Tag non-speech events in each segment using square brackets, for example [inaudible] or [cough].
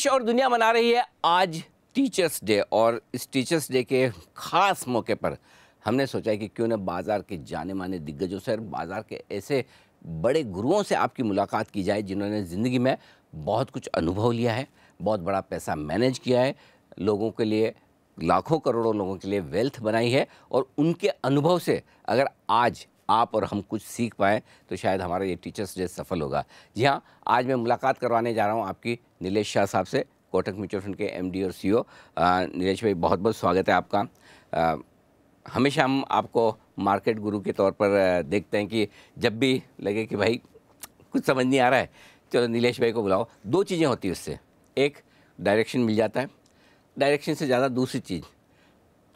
देश और दुनिया मना रही है आज टीचर्स डे और इस टीचर्स डे के ख़ास मौके पर हमने सोचा कि क्यों न बाज़ार के जाने माने दिग्गजों से और बाज़ार के ऐसे बड़े गुरुओं से आपकी मुलाकात की जाए जिन्होंने ज़िंदगी में बहुत कुछ अनुभव लिया है बहुत बड़ा पैसा मैनेज किया है लोगों के लिए लाखों करोड़ों लोगों के लिए वेल्थ बनाई है और उनके अनुभव से अगर आज आप और हम कुछ सीख पाएँ तो शायद हमारा ये टीचर्स डे सफल होगा जी हाँ आज मैं मुलाकात करवाने जा रहा हूँ आपकी नीलेश शाह साहब से कोटक म्यूचुअल फंड के एम और ओ e नीलेश भाई बहुत बहुत स्वागत है आपका आ, हमेशा हम आपको मार्केट गुरु के तौर पर देखते हैं कि जब भी लगे कि भाई कुछ समझ नहीं आ रहा है चलो नीलेश भाई को बुलाओ दो चीज़ें होती है उससे एक डायरेक्शन मिल जाता है डायरेक्शन से ज़्यादा दूसरी चीज़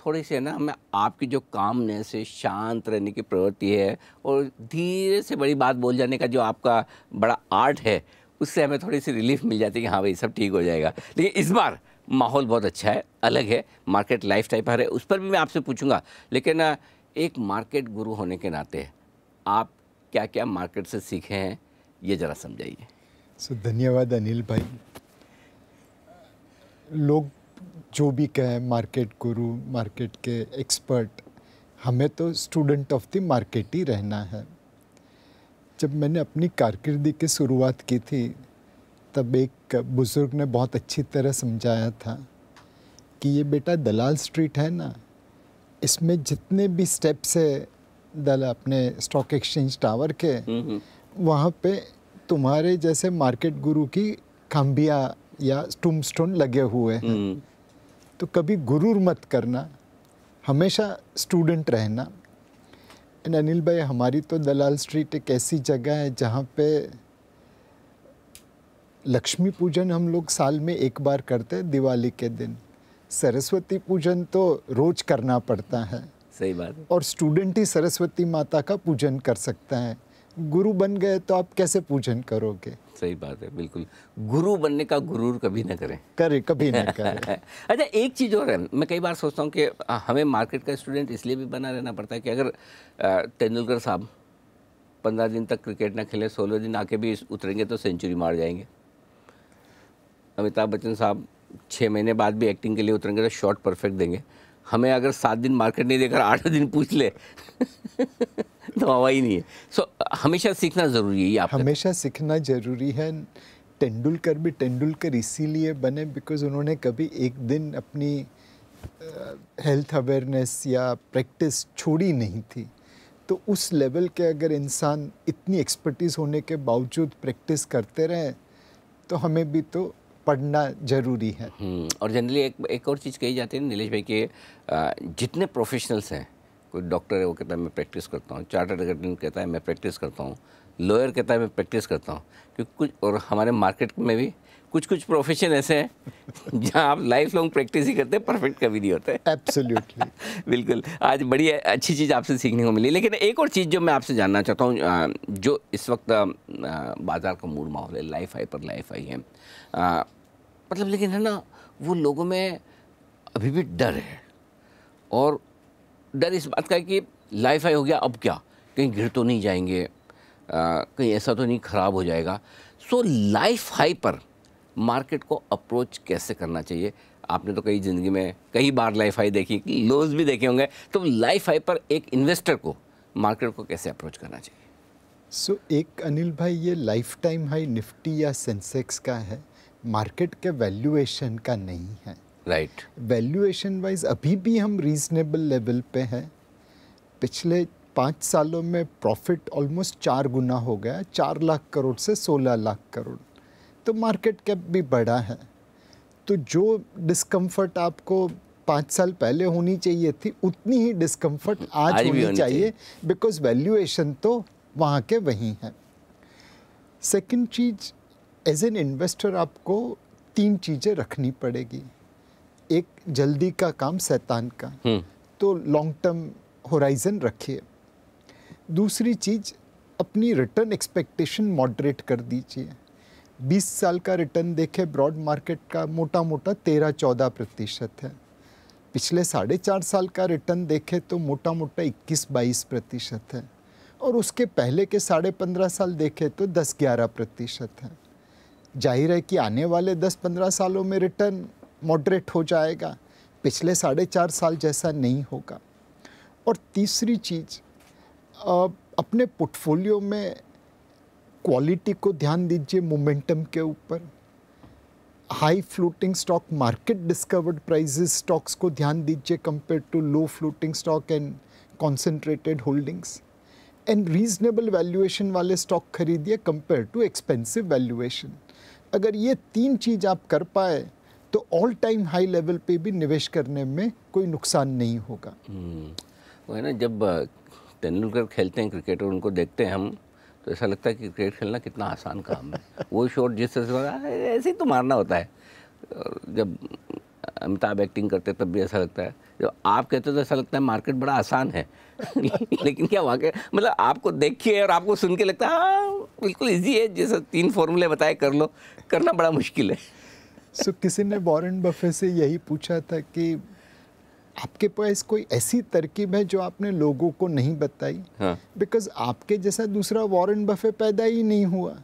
थोड़ी सी ना हमें आपकी जो कामनेस है शांत रहने की प्रवृत्ति है और धीरे से बड़ी बात बोल जाने का जो आपका बड़ा आर्ट है उससे हमें थोड़ी सी रिलीफ मिल जाती है कि हाँ भाई सब ठीक हो जाएगा लेकिन इस बार माहौल बहुत अच्छा है अलग है मार्केट लाइफ टाइप है उस पर भी मैं आपसे पूछूंगा लेकिन एक मार्केट गुरु होने के नाते आप क्या क्या मार्केट से सीखे हैं ये ज़रा समझाइए सो धन्यवाद अनिल भाई लोग जो भी कहें मार्केट गुरु मार्केट के एक्सपर्ट हमें तो स्टूडेंट ऑफ द मार्केट ही रहना है जब मैंने अपनी कारकिर्दी की शुरुआत की थी तब एक बुज़ुर्ग ने बहुत अच्छी तरह समझाया था कि ये बेटा दलाल स्ट्रीट है ना इसमें जितने भी स्टेप्स है दल अपने स्टॉक एक्सचेंज टावर के हम्म, हम्म। वहाँ पे तुम्हारे जैसे मार्केट गुरु की खाम्बिया या टूमस्टोन लगे हुए हैं हम्म। तो कभी गुरूर मत करना हमेशा स्टूडेंट रहना एंड अनिल भाई हमारी तो दलाल स्ट्रीट एक ऐसी जगह है जहाँ पे लक्ष्मी पूजन हम लोग साल में एक बार करते हैं दिवाली के दिन सरस्वती पूजन तो रोज करना पड़ता है सही बात और स्टूडेंट ही सरस्वती माता का पूजन कर सकता है गुरु बन गए तो आप कैसे पूजन करोगे सही बात है बिल्कुल गुरु बनने का गुरूर कभी ना करें करें कभी ना [laughs] करें अच्छा एक चीज़ और है मैं कई बार सोचता हूँ कि हमें मार्केट का स्टूडेंट इसलिए भी बना रहना पड़ता है कि अगर तेंदुलकर साहब पंद्रह दिन तक क्रिकेट ना खेले सोलह दिन आके भी उतरेंगे तो सेंचुरी मार जाएंगे अमिताभ बच्चन साहब छः महीने बाद भी एक्टिंग के लिए उतरेंगे तो शॉट परफेक्ट देंगे हमें अगर सात दिन मार्केट नहीं देकर आठ दिन पूछ ले [laughs] [laughs] तो हवा ही नहीं है सो so, हमेशा सीखना ज़रूरी है आप हमेशा सीखना ज़रूरी है तेंडुलकर भी तेंडुलकर इसीलिए बने बिकॉज उन्होंने कभी एक दिन अपनी हेल्थ अवेयरनेस या प्रैक्टिस छोड़ी नहीं थी तो उस लेवल के अगर इंसान इतनी एक्सपर्टीज़ होने के बावजूद प्रैक्टिस करते रहें तो हमें भी तो पढ़ना जरूरी है हम्म, और जनरली एक एक और चीज़ कही जाती है नीलेश भाई के जितने प्रोफेशनल्स हैं कोई डॉक्टर है वो कहता है मैं प्रैक्टिस करता हूँ चार्टर्ड अकाउंटेंट कहता है मैं प्रैक्टिस करता हूँ लॉयर कहता है मैं प्रैक्टिस करता हूँ क्योंकि कुछ और हमारे मार्केट में भी कुछ कुछ प्रोफेशन ऐसे हैं [laughs] जहाँ आप लाइफ लॉन्ग प्रैक्टिस ही करते हैं परफेक्ट कभी नहीं होते एब्सोल्युटली [laughs] बिल्कुल आज बड़ी अच्छी चीज़ आपसे सीखने को मिली लेकिन एक और चीज़ जो मैं आपसे जानना चाहता हूँ जो इस वक्त बाज़ार का मूड माहौल है लाइफ आई पर लाइफ आई है मतलब लेकिन है ना वो लोगों में अभी भी डर है और डर इस बात का कि लाइफ आई हो गया अब क्या कहीं गिर तो नहीं जाएंगे आ, कहीं ऐसा तो नहीं ख़राब हो जाएगा सो लाइफ हाई पर मार्केट को अप्रोच कैसे करना चाहिए आपने तो कई ज़िंदगी में कई बार लाइफ हाई देखी लोज भी देखे होंगे तो लाइफ हाई पर एक इन्वेस्टर को मार्केट को कैसे अप्रोच करना चाहिए सो so, एक अनिल भाई ये लाइफ टाइम हाई निफ्टी या सेंसेक्स का है मार्केट के वैल्यूएशन का नहीं है राइट वैल्यूएशन वाइज अभी भी हम रीजनेबल लेवल पे हैं पिछले पाँच सालों में प्रॉफिट ऑलमोस्ट चार गुना हो गया चार लाख करोड़ से सोलह लाख करोड़ तो मार्केट कैप भी बढ़ा है तो जो डिस्कम्फर्ट आपको पाँच साल पहले होनी चाहिए थी उतनी ही डिस्कम्फर्ट आज, आज होनी चाहिए बिकॉज वैल्यूएशन तो वहाँ के वहीं है सेकेंड चीज़ एज एन इन्वेस्टर आपको तीन चीज़ें रखनी पड़ेगी एक जल्दी का काम सैतान का हम्म। तो लॉन्ग टर्म होराइजन रखिए दूसरी चीज़ अपनी रिटर्न एक्सपेक्टेशन मॉडरेट कर दीजिए 20 साल का रिटर्न देखे ब्रॉड मार्केट का मोटा मोटा तेरह चौदह प्रतिशत है पिछले साढ़े चार साल का रिटर्न देखे तो मोटा मोटा इक्कीस बाईस प्रतिशत है और उसके पहले के साढ़े पंद्रह साल देखे तो दस ग्यारह प्रतिशत है जाहिर है कि आने वाले दस पंद्रह सालों में रिटर्न मॉडरेट हो जाएगा पिछले साढ़े चार साल जैसा नहीं होगा और तीसरी चीज़ अपने पोर्टफोलियो में क्वालिटी को ध्यान दीजिए मोमेंटम के ऊपर high floating stock market discovered prices stocks को ध्यान दीजिए compare to low floating stock and concentrated holdings and reasonable valuation वाले स्टॉक खरीदिए कंपेयर टू एक्सपेंसिव वैल्यूएशन अगर ये तीन चीज़ आप कर पाए तो ऑल टाइम हाई लेवल पे भी निवेश करने में कोई नुकसान नहीं होगा हम्म, वो है ना जब तेंदुलकर खेलते हैं क्रिकेट और उनको देखते हैं हम तो ऐसा लगता है कि क्रिकेट खेलना कितना आसान काम है [laughs] वो शॉट जिस तरह से ऐसे ही तो मारना होता है जब अमिताभ एक्टिंग करते तब भी ऐसा लगता है जब आप कहते हो तो ऐसा लगता है मार्केट बड़ा आसान है [laughs] लेकिन क्या वाकई मतलब आपको देखिए और आपको सुन के लगता है हाँ बिल्कुल ईजी है जैसे तीन फॉर्मूले बताए कर लो करना बड़ा मुश्किल है सो so, किसी ने वॉरेन बफे से यही पूछा था कि आपके पास कोई ऐसी तरकीब है जो आपने लोगों को नहीं बताई बिकॉज हाँ. आपके जैसा दूसरा वॉरेन बफे पैदा ही नहीं हुआ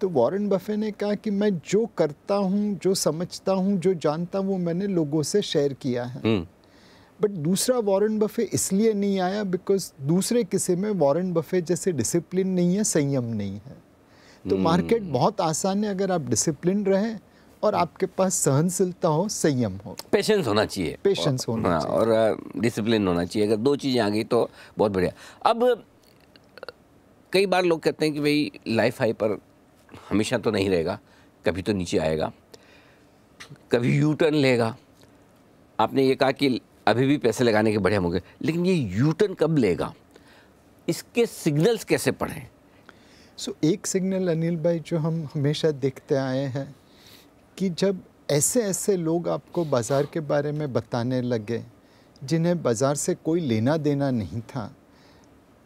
तो वॉरेन बफे ने कहा कि मैं जो करता हूँ जो समझता हूँ जो जानता हूँ वो मैंने लोगों से शेयर किया है बट हम्म। दूसरा वॉरेन बफे इसलिए नहीं आया बिकॉज दूसरे किसी में वॉरेन बफे जैसे डिसिप्लिन नहीं है संयम नहीं है तो मार्केट हम्म। बहुत आसान है अगर आप डिसिप्लिन रहें और आपके पास सहनशीलता हो संयम हो पेशेंस होना चाहिए पेशेंस होना हाँ, चाहिए और डिसिप्लिन होना चाहिए अगर दो चीज़ें आ गई तो बहुत बढ़िया अब कई बार लोग कहते हैं कि भाई लाइफ हाई पर हमेशा तो नहीं रहेगा कभी तो नीचे आएगा कभी यू टर्न लेगा आपने ये कहा कि अभी भी पैसे लगाने के बढ़िया मौके लेकिन ये यू टर्न कब लेगा इसके सिग्नल्स कैसे पढ़ें सो so, एक सिग्नल अनिल भाई जो हम हमेशा देखते आए हैं कि जब ऐसे ऐसे लोग आपको बाज़ार के बारे में बताने लगे जिन्हें बाज़ार से कोई लेना देना नहीं था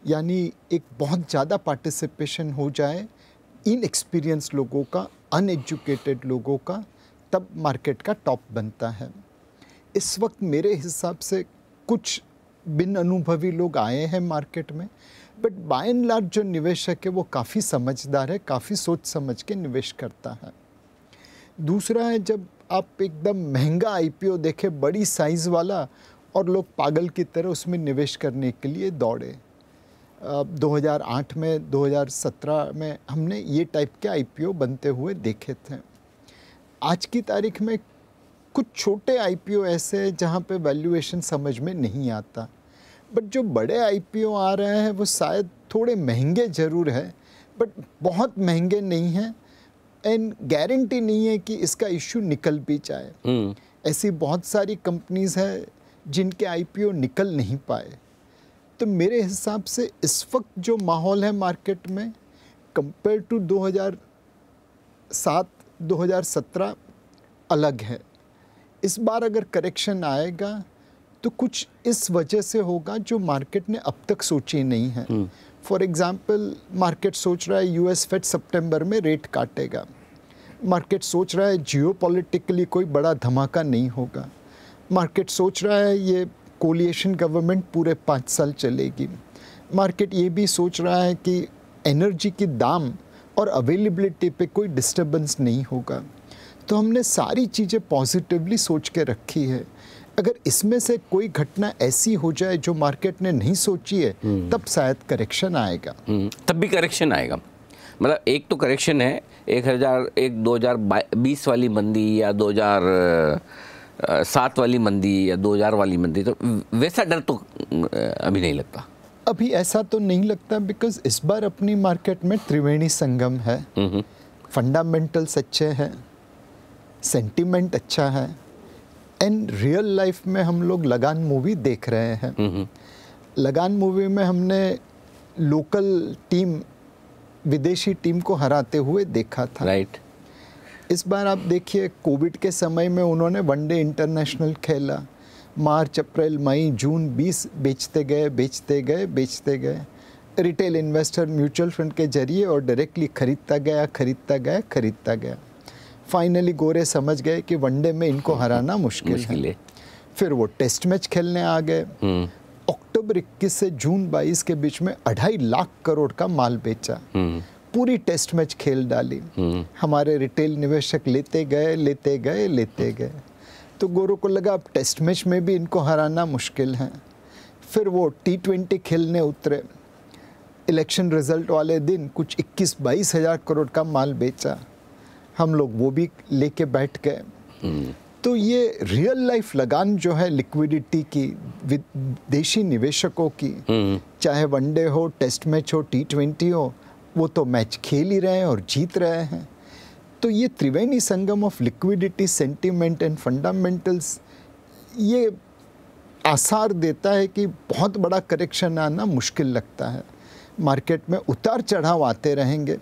यानी एक बहुत ज़्यादा पार्टिसिपेशन हो जाए इन एक्सपीरियंस लोगों का अनएजुकेटेड लोगों का तब मार्केट का टॉप बनता है इस वक्त मेरे हिसाब से कुछ बिन अनुभवी लोग आए हैं मार्केट में बट बाय एंड लार्ज जो निवेशक है वो काफ़ी समझदार है काफ़ी सोच समझ के निवेश करता है दूसरा है जब आप एकदम महंगा आईपीओ देखें बड़ी साइज़ वाला और लोग पागल की तरह उसमें निवेश करने के लिए दौड़े 2008 में 2017 में हमने ये टाइप के आईपीओ बनते हुए देखे थे आज की तारीख में कुछ छोटे आईपीओ ऐसे हैं जहाँ पे वैल्यूएशन समझ में नहीं आता बट जो बड़े आईपीओ आ रहे हैं वो शायद थोड़े महंगे ज़रूर हैं बट बहुत महंगे नहीं हैं एंड गारंटी नहीं है कि इसका इश्यू निकल भी जाए हम्म। ऐसी बहुत सारी कंपनीज हैं जिनके आईपीओ निकल नहीं पाए तो मेरे हिसाब से इस वक्त जो माहौल है मार्केट में कंपेयर टू 2007 2017 अलग है इस बार अगर करेक्शन आएगा तो कुछ इस वजह से होगा जो मार्केट ने अब तक सोची नहीं है हम्म। फॉर एग्जाम्पल मार्केट सोच रहा है यूएस फेड सितंबर में रेट काटेगा मार्केट सोच रहा है जियोपॉलिटिकली कोई बड़ा धमाका नहीं होगा मार्केट सोच रहा है ये कोलिएशन गवर्नमेंट पूरे पाँच साल चलेगी मार्केट ये भी सोच रहा है कि एनर्जी की दाम और अवेलेबिलिटी पे कोई डिस्टरबेंस नहीं होगा तो हमने सारी चीज़ें पॉजिटिवली सोच के रखी है अगर इसमें से कोई घटना ऐसी हो जाए जो मार्केट ने नहीं सोची है हम्म। तब शायद करेक्शन आएगा हम्म, तब भी करेक्शन आएगा मतलब एक तो करेक्शन है एक हज़ार एक दो हज़ार बीस वाली मंदी या दो हज़ार सात वाली मंदी या दो हज़ार वाली मंदी तो वैसा डर तो अभी नहीं लगता अभी ऐसा तो नहीं लगता बिकॉज इस बार अपनी मार्केट में त्रिवेणी संगम है फंडामेंटल्स हम्म, अच्छे हैं सेंटिमेंट अच्छा है एंड रियल लाइफ में हम लोग लगान मूवी देख रहे हैं लगान मूवी में हमने लोकल टीम विदेशी टीम को हराते हुए देखा था राइट right. इस बार आप देखिए कोविड के समय में उन्होंने वनडे इंटरनेशनल खेला मार्च अप्रैल मई जून 20 बेचते गए बेचते गए बेचते गए रिटेल इन्वेस्टर म्यूचुअल फंड के जरिए और डायरेक्टली खरीदता गया खरीदता गया खरीदता गया फाइनली गोरे समझ गए कि वनडे में इनको हराना मुश्किल, है फिर वो टेस्ट मैच खेलने आ गए अक्टूबर हम्म। 21 से जून 22 के बीच में अढ़ाई लाख करोड़ का माल बेचा हम्म। पूरी टेस्ट मैच खेल डाली हम्म। हमारे रिटेल निवेशक लेते गए लेते गए लेते गए तो गोरों को लगा अब टेस्ट मैच में भी इनको हराना मुश्किल है फिर वो टी ट्वेंटी खेलने उतरे इलेक्शन रिजल्ट वाले दिन कुछ 21 बाईस हज़ार करोड़ का माल बेचा हम लोग वो भी लेके बैठ गए हम्म। तो ये रियल लाइफ लगान जो है लिक्विडिटी की विदेशी निवेशकों की हम्म। चाहे वनडे हो टेस्ट मैच हो टी ट्वेंटी हो वो तो मैच खेल ही रहे हैं और जीत रहे हैं तो ये त्रिवेणी संगम of liquidity sentiment and fundamentals ये आसार देता है कि बहुत बड़ा करेक्शन आना मुश्किल लगता है मार्केट में उतार चढ़ाव आते रहेंगे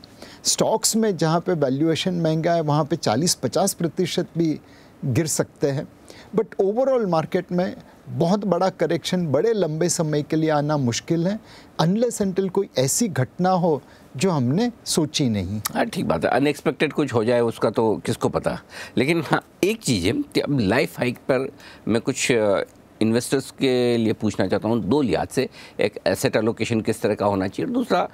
स्टॉक्स में जहाँ पे वैल्यूएशन महंगा है वहाँ पे 40-50 प्रतिशत भी गिर सकते हैं बट ओवरऑल मार्केट में बहुत बड़ा करेक्शन बड़े लंबे समय के लिए आना मुश्किल है अनलेस एंटिल कोई ऐसी घटना हो जो हमने सोची नहीं हाँ ठीक बात है अनएक्सपेक्टेड कुछ हो जाए उसका तो किसको पता लेकिन हाँ एक चीज़ है कि अब लाइफ हाइक पर मैं कुछ इन्वेस्टर्स के लिए पूछना चाहता हूँ दो लिहाज से एक एसेट एलोकेशन किस तरह का होना चाहिए दूसरा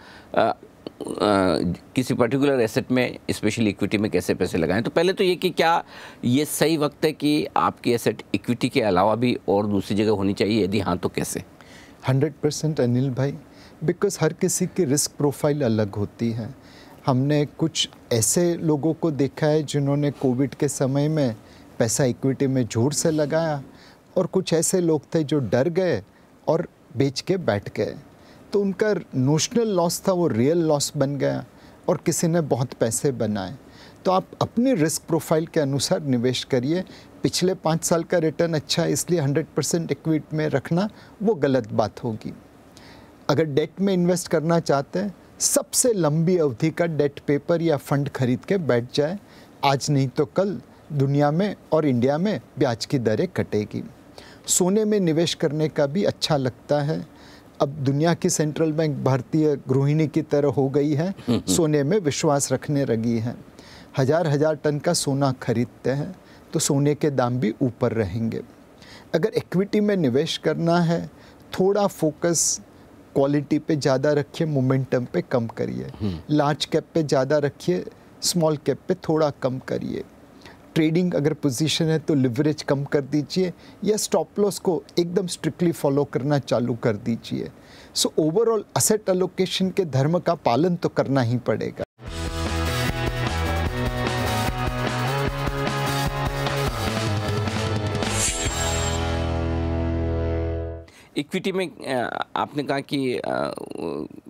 किसी पर्टिकुलर एसेट में स्पेशली इक्विटी में कैसे पैसे लगाएं तो पहले तो ये कि क्या ये सही वक्त है कि आपकी एसेट इक्विटी के अलावा भी और दूसरी जगह होनी चाहिए यदि हाँ तो कैसे हंड्रेड परसेंट अनिल भाई बिकॉज हर किसी की रिस्क प्रोफाइल अलग होती है हमने कुछ ऐसे लोगों को देखा है जिन्होंने कोविड के समय में पैसा इक्विटी में जोर से लगाया और कुछ ऐसे लोग थे जो डर गए और बेच के बैठ गए तो उनका नोशनल लॉस था वो रियल लॉस बन गया और किसी ने बहुत पैसे बनाए तो आप अपने रिस्क प्रोफाइल के अनुसार निवेश करिए पिछले पाँच साल का रिटर्न अच्छा है इसलिए 100 परसेंट इक्विट में रखना वो गलत बात होगी अगर डेट में इन्वेस्ट करना चाहते हैं सबसे लंबी अवधि का डेट पेपर या फंड खरीद के बैठ जाए आज नहीं तो कल दुनिया में और इंडिया में ब्याज की दरें कटेगी सोने में निवेश करने का भी अच्छा लगता है अब दुनिया की सेंट्रल बैंक भारतीय गृहिणी की तरह हो गई है हम्म, हम्म। सोने में विश्वास रखने लगी है हजार हजार टन का सोना खरीदते हैं तो सोने के दाम भी ऊपर रहेंगे अगर इक्विटी में निवेश करना है थोड़ा फोकस क्वालिटी पे ज़्यादा रखिए मोमेंटम पे कम करिए लार्ज हम्म। कैप पे ज़्यादा रखिए स्मॉल कैप पे थोड़ा कम करिए ट्रेडिंग अगर पोजीशन है तो लिवरेज कम कर दीजिए या स्टॉप लॉस को एकदम स्ट्रिक्टली फॉलो करना चालू कर दीजिए सो ओवरऑल असेट अलोकेशन के धर्म का पालन तो करना ही पड़ेगा इक्विटी में आपने कहा कि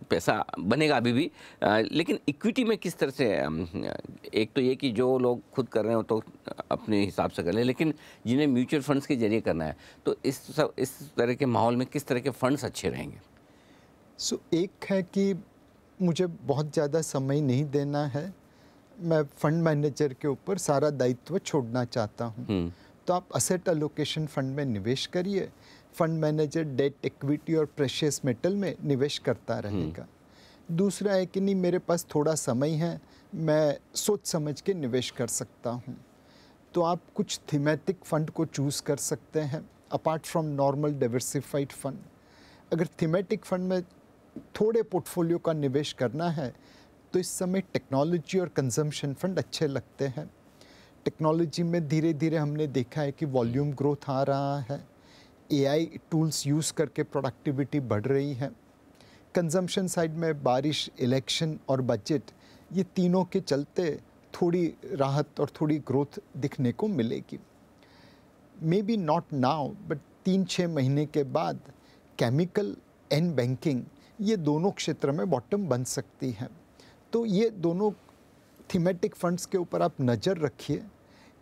पैसा बनेगा अभी भी लेकिन इक्विटी में किस तरह से एक तो ये कि जो लोग खुद कर रहे हो तो अपने हिसाब से कर लें लेकिन जिन्हें म्यूचुअल फंड्स के जरिए करना है तो इस सब इस तरह के माहौल में किस तरह के फंड्स अच्छे रहेंगे सो so, एक है कि मुझे बहुत ज़्यादा समय नहीं देना है मैं फंड मैनेजर के ऊपर सारा दायित्व छोड़ना चाहता हूँ हम्म। तो आप असेट अलोकेशन फंड में निवेश करिए फंड मैनेजर डेट इक्विटी और प्रेशियस मेटल में निवेश करता रहेगा हम्म। दूसरा है कि नहीं मेरे पास थोड़ा समय है मैं सोच समझ के निवेश कर सकता हूँ तो आप कुछ थीमेटिक फंड को चूज़ कर सकते हैं apart from normal diversified fund अगर थीमेटिक फंड में थोड़े पोर्टफोलियो का निवेश करना है तो इस समय टेक्नोलॉजी और कंजम्पशन फंड अच्छे लगते हैं टेक्नोलॉजी में धीरे धीरे हमने देखा है कि वॉल्यूम ग्रोथ आ रहा है एआई टूल्स यूज़ करके प्रोडक्टिविटी बढ़ रही है कंजम्पशन साइड में बारिश इलेक्शन और बजट ये तीनों के चलते थोड़ी राहत और थोड़ी ग्रोथ दिखने को मिलेगी maybe not now but तीन छः महीने के बाद केमिकल एंड बैंकिंग ये दोनों क्षेत्र में बॉटम बन सकती है तो ये दोनों थीमेटिक फंड्स के ऊपर आप नज़र रखिए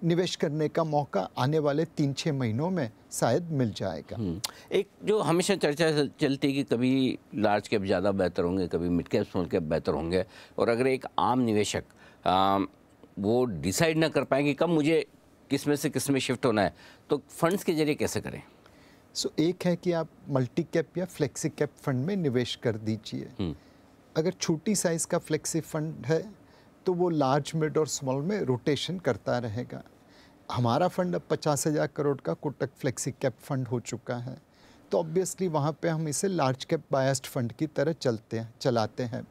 निवेश करने का मौका आने वाले तीन छः महीनों में शायद मिल जाएगा हम्म। एक जो हमेशा चर्चा चलती है कि कभी लार्ज कैप ज़्यादा बेहतर होंगे कभी मिड कैप स्मॉल कैप बेहतर होंगे और अगर एक आम निवेशक आ, वो डिसाइड ना कर पाएंगे कब मुझे किस में से किस में शिफ्ट होना है तो फंड्स के जरिए कैसे करें सो so, एक है कि आप मल्टी कैप या फ्लेक्सी कैप फंड में निवेश कर दीजिए हम्म। अगर छोटी साइज़ का फ्लेक्सी फंड है तो वो लार्ज मिड और स्मॉल में रोटेशन करता रहेगा हमारा फंड अब पचास हज़ार करोड़ का कोटक फ्लेक्सी कैप फंड हो चुका है तो ऑब्वियसली वहाँ पे हम इसे लार्ज कैप बायस्ड फंड की तरह चलते हैं चलाते हैं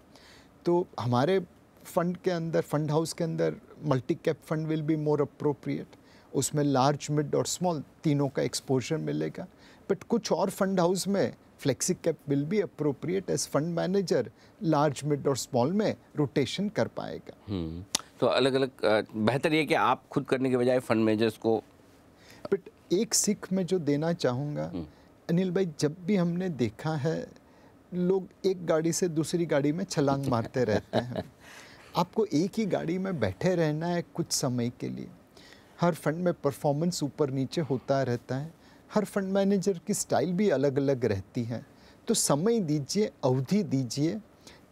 तो हमारे फंड के अंदर फंड हाउस के अंदर multi cap fund will be more appropriate उसमें लार्ज मिड और स्मॉल तीनों का एक्सपोजर मिलेगा बट कुछ और फंड हाउस में flexi cap will be appropriate as fund manager large mid और स्मॉल में रोटेशन कर पाएगा हम्म। तो अलग अलग बेहतर ये कि आप खुद करने के बजाय फंड मैनेजर्स को बट एक सिख मैं जो देना चाहूँगा हम्म। अनिल भाई जब भी हमने देखा है लोग एक गाड़ी से दूसरी गाड़ी में छलांग मारते [laughs] रहते हैं आपको एक ही गाड़ी में बैठे रहना है कुछ समय के लिए हर फंड में परफॉर्मेंस ऊपर नीचे होता रहता है हर फंड मैनेजर की स्टाइल भी अलग अलग रहती है तो समय दीजिए अवधि दीजिए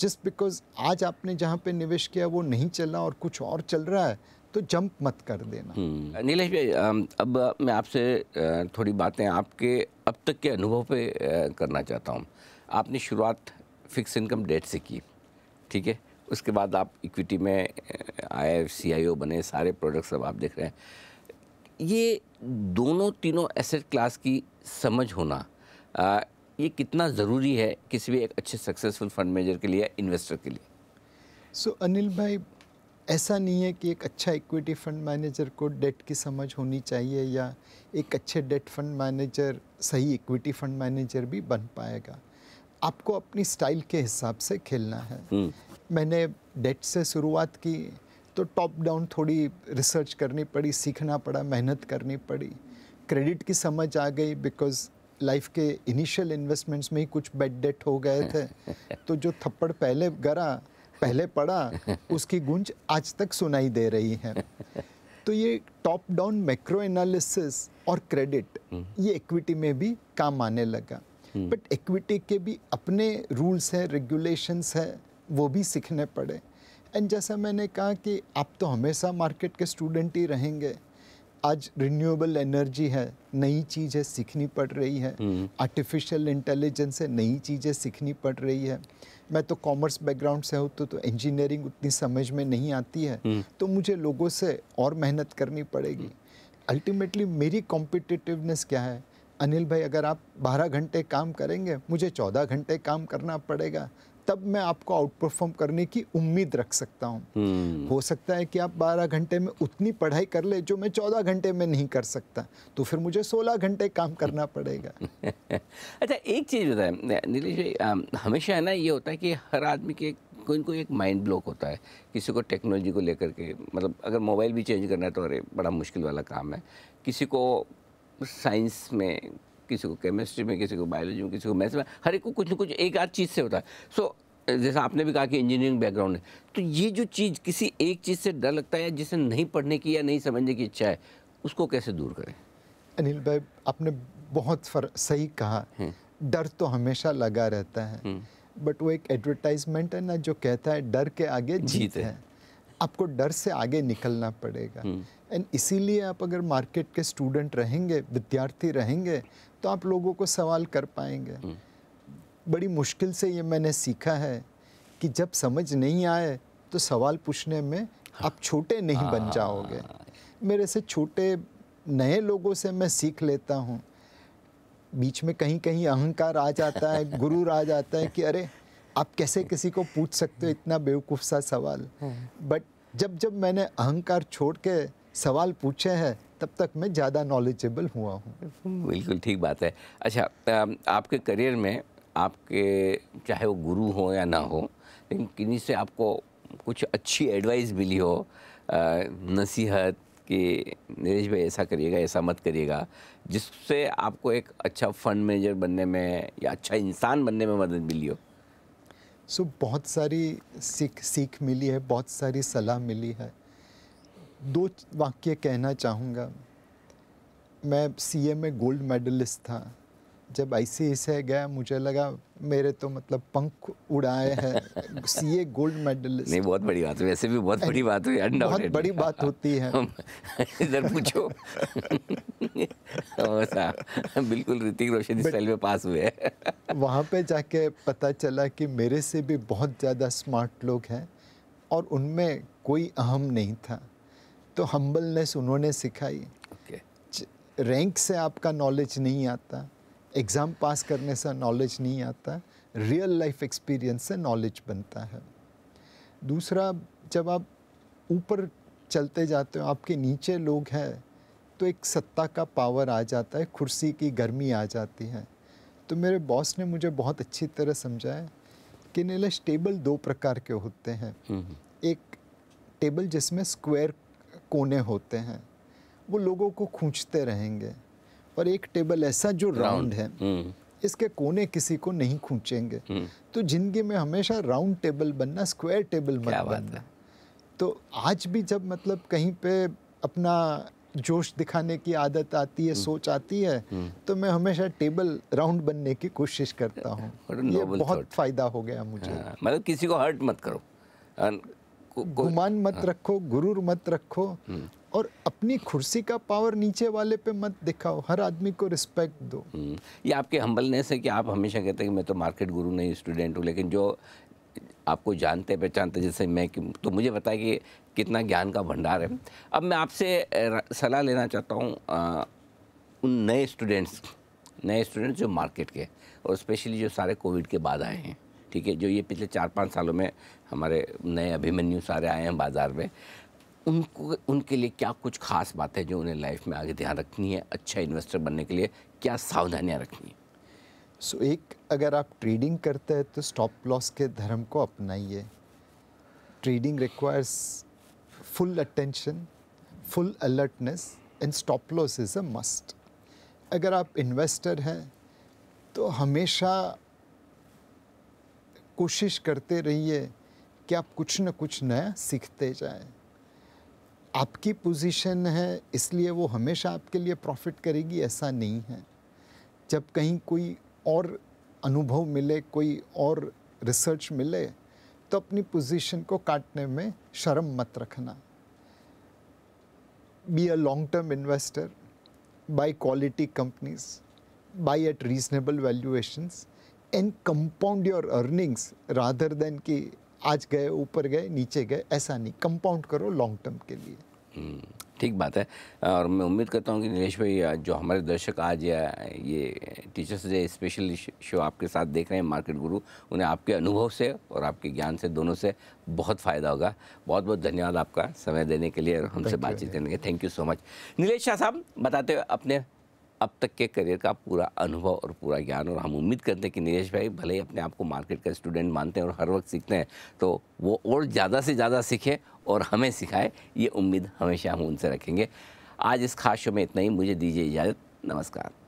जस्ट बिकॉज आज आपने जहाँ पे निवेश किया वो नहीं चला और कुछ और चल रहा है तो जंप मत कर देना हम्म। नीलेश भाई अब मैं आपसे थोड़ी बातें आपके अब तक के अनुभव पे करना चाहता हूँ आपने शुरुआत फिक्स इनकम डेट से की ठीक है उसके बाद आप इक्विटी में आए सी आई ओ बने सारे प्रोडक्ट्स अब आप देख रहे हैं ये दोनों तीनों एसेट क्लास की समझ होना ये कितना ज़रूरी है किसी भी एक अच्छे सक्सेसफुल फंड मैनेजर के लिए इन्वेस्टर के लिए सो so, अनिल भाई ऐसा नहीं है कि एक अच्छा इक्विटी फंड मैनेजर को डेट की समझ होनी चाहिए या एक अच्छे डेट फंड मैनेजर सही इक्विटी फंड मैनेजर भी बन पाएगा आपको अपनी स्टाइल के हिसाब से खेलना है हम्म। मैंने डेट से शुरुआत की तो टॉप डाउन थोड़ी रिसर्च करनी पड़ी सीखना पड़ा मेहनत करनी पड़ी क्रेडिट की समझ आ गई बिकॉज लाइफ के इनिशियल इन्वेस्टमेंट्स में ही कुछ बेड डेट हो गए थे [laughs] तो जो थप्पड़ पहले गरा पहले पड़ा उसकी गूंज आज तक सुनाई दे रही है तो ये टॉप डाउन मैक्रो एनालिसिस और क्रेडिट हम्म। ये इक्विटी में भी काम आने लगा बट हम्म। इक्विटी के भी अपने रूल्स हैं रेगुलेशंस हैं वो भी सीखने पड़े एंड जैसा मैंने कहा कि आप तो हमेशा मार्केट के स्टूडेंट ही रहेंगे आज रिन्यूएबल एनर्जी है नई चीज़ें सीखनी पड़ रही है आर्टिफिशियल इंटेलिजेंस है नई चीज़ें सीखनी पड़ रही है मैं तो कॉमर्स बैकग्राउंड से हूँ तो तो इंजीनियरिंग उतनी समझ में नहीं आती है हम्म। तो मुझे लोगों से और मेहनत करनी पड़ेगी अल्टीमेटली हम्म। मेरी कॉम्पिटिटिवनेस क्या है अनिल भाई अगर आप 12 घंटे काम करेंगे मुझे 14 घंटे काम करना पड़ेगा तब मैं आपको आउट परफॉर्म करने की उम्मीद रख सकता हूँ हम्म। हो सकता है कि आप 12 घंटे में उतनी पढ़ाई कर ले जो मैं 14 घंटे में नहीं कर सकता तो फिर मुझे 16 घंटे काम करना पड़ेगा [laughs] अच्छा एक चीज़ है नीलेश भाई हमेशा है ना ये होता है कि हर आदमी के कोई कोई एक माइंड ब्लॉक होता है किसी को टेक्नोलॉजी को लेकर के मतलब अगर मोबाइल भी चेंज करना है तो अरे बड़ा मुश्किल वाला काम है किसी को साइंस में किसी को केमिस्ट्री में किसी को बायोलॉजी में किसी को मैथ्स में हर एक को कुछ ना कुछ एक आध चीज़ से होता है सो जैसा आपने भी कहा कि इंजीनियरिंग बैकग्राउंड है तो ये जो चीज़ किसी एक चीज़ से डर लगता है जिसे नहीं पढ़ने की या नहीं समझने की इच्छा है उसको कैसे दूर करें अनिल भाई आपने बहुत फर, सही कहा हम्म। डर तो हमेशा लगा रहता है बट हम्म। वो एक एडवर्टाइजमेंट है ना जो कहता है डर के आगे जीत, जीत है, है। आपको डर से आगे निकलना पड़ेगा एंड हम्म। इसीलिए आप अगर मार्केट के स्टूडेंट रहेंगे विद्यार्थी रहेंगे तो आप लोगों को सवाल कर पाएंगे हम्म। बड़ी मुश्किल से ये मैंने सीखा है कि जब समझ नहीं आए तो सवाल पूछने में आप छोटे नहीं बन हाँ। जाओगे मेरे से छोटे नए लोगों से मैं सीख लेता हूँ बीच में कहीं कहीं अहंकार आ जाता है गुरूर आ जाता है कि अरे आप कैसे किसी को पूछ सकते हो इतना बेवकूफ़ सा सवाल बट हम्म। जब जब मैंने अहंकार छोड़ के सवाल पूछे हैं तब तक मैं ज़्यादा नॉलेजेबल हुआ हूँ बिल्कुल ठीक बात है अच्छा आपके करियर में आपके चाहे वो गुरु हो या ना हो लेकिन किन्हीं से आपको कुछ अच्छी एडवाइस मिली हो नसीहत कि नरेश भाई ऐसा करिएगा ऐसा मत करिएगा जिससे आपको एक अच्छा फंड मैनेजर बनने में या अच्छा इंसान बनने में मदद मिली हो सो so, बहुत सारी सीख सीख मिली है बहुत सारी सलाह मिली है दो वाक्य कहना चाहूँगा मैं सीए में गोल्ड मेडलिस्ट था जब आई से गया मुझे लगा मेरे तो मतलब पंख उड़ाए हैं ए गोल्ड मेडलिस्ट नहीं बहुत बड़ी बात है वैसे भी बहुत बड़ी बात है बहुत बड़ी बात होती है [laughs] इधर पूछो [laughs] बिल्कुल ऋतिक रोशन स्टाइल में पास हुए वहाँ पे जाके पता चला कि मेरे से भी बहुत ज़्यादा स्मार्ट लोग हैं और उनमें कोई अहम नहीं था तो हम्बलनेस उन्होंने सिखाई रैंक से आपका नॉलेज नहीं आता एग्ज़ाम पास करने से नॉलेज नहीं आता रियल लाइफ एक्सपीरियंस से नॉलेज बनता है दूसरा जब आप ऊपर चलते जाते हो आपके नीचे लोग हैं तो एक सत्ता का पावर आ जाता है कुर्सी की गर्मी आ जाती है तो मेरे बॉस ने मुझे बहुत अच्छी तरह समझाया कि नीले टेबल दो प्रकार के होते हैं हम्म, हम्म। एक टेबल जिसमें स्क्वायर कोने होते हैं वो लोगों को खींचते रहेंगे और एक टेबल ऐसा जो राउंड है हम्म। इसके कोने किसी को नहीं खूंचेंगे हम्म। तो जिंदगी में हमेशा राउंड टेबल बनना स्क्वायर टेबल मत बनना तो आज भी जब मतलब कहीं पे अपना जोश दिखाने की आदत आती है हम्म। सोच आती है तो मैं हमेशा टेबल राउंड बनने की कोशिश करता हूँ ये बहुत फ़ायदा हो गया मुझे हाँ, मतलब किसी को हर्ट मत करो गुमान मत हाँ। रखो गुरूर मत रखो और अपनी कुर्सी का पावर नीचे वाले पे मत दिखाओ हर आदमी को रिस्पेक्ट दो हम्म, ये आपके हम्बलनेस है कि आप हमेशा कहते हैं कि मैं तो मार्केट गुरु नहीं स्टूडेंट हूँ लेकिन जो आपको जानते पहचानते जैसे मैं तो मुझे बताया कि कितना ज्ञान का भंडार है अब मैं आपसे सलाह लेना चाहता हूँ उन नए स्टूडेंट्स नए स्टूडेंट्स जो मार्केट के और स्पेशली जो सारे कोविड के बाद आए हैं ठीक है जो ये पिछले चार पाँच सालों में हमारे नए अभिमन्यु सारे आए हैं बाज़ार में उनको उनके लिए क्या कुछ खास बात है जो उन्हें लाइफ में आगे ध्यान रखनी है अच्छा इन्वेस्टर बनने के लिए क्या सावधानियाँ रखनी है सो so, एक अगर आप ट्रेडिंग करते हैं तो स्टॉप लॉस के धर्म को अपनाइए trading requires full attention full alertness and stop loss is a must अगर आप इन्वेस्टर हैं तो हमेशा कोशिश करते रहिए कि आप कुछ न कुछ नया सीखते जाएं आपकी पोजीशन है इसलिए वो हमेशा आपके लिए प्रॉफिट करेगी ऐसा नहीं है जब कहीं कोई और अनुभव मिले कोई और रिसर्च मिले तो अपनी पोजीशन को काटने में शर्म मत रखना be a long term investor buy quality companies buy at reasonable valuations and compound your earnings rather than कि आज गए ऊपर गए नीचे गए ऐसा नहीं कंपाउंड करो लॉन्ग टर्म के लिए हम्म, ठीक बात है और मैं उम्मीद करता हूँ कि नीलेश भाई जो हमारे दर्शक आज ये टीचर्स डे स्पेशल शो आपके साथ देख रहे हैं मार्केट गुरु उन्हें आपके अनुभव से और आपके ज्ञान से दोनों से बहुत फ़ायदा होगा बहुत बहुत धन्यवाद आपका समय देने के लिए और हमसे बातचीत करने के thank you so much Nilesh Shah साहब बताते अपने अब तक के करियर का पूरा अनुभव और पूरा ज्ञान और हम उम्मीद करते हैं कि नीरज भाई भले ही अपने आप को मार्केट का स्टूडेंट मानते हैं और हर वक्त सीखते हैं तो वो और ज़्यादा से ज़्यादा सीखें और हमें सिखाए ये उम्मीद हमेशा हम उनसे रखेंगे आज इस खास शो में इतना ही मुझे दीजिए इजाज़त नमस्कार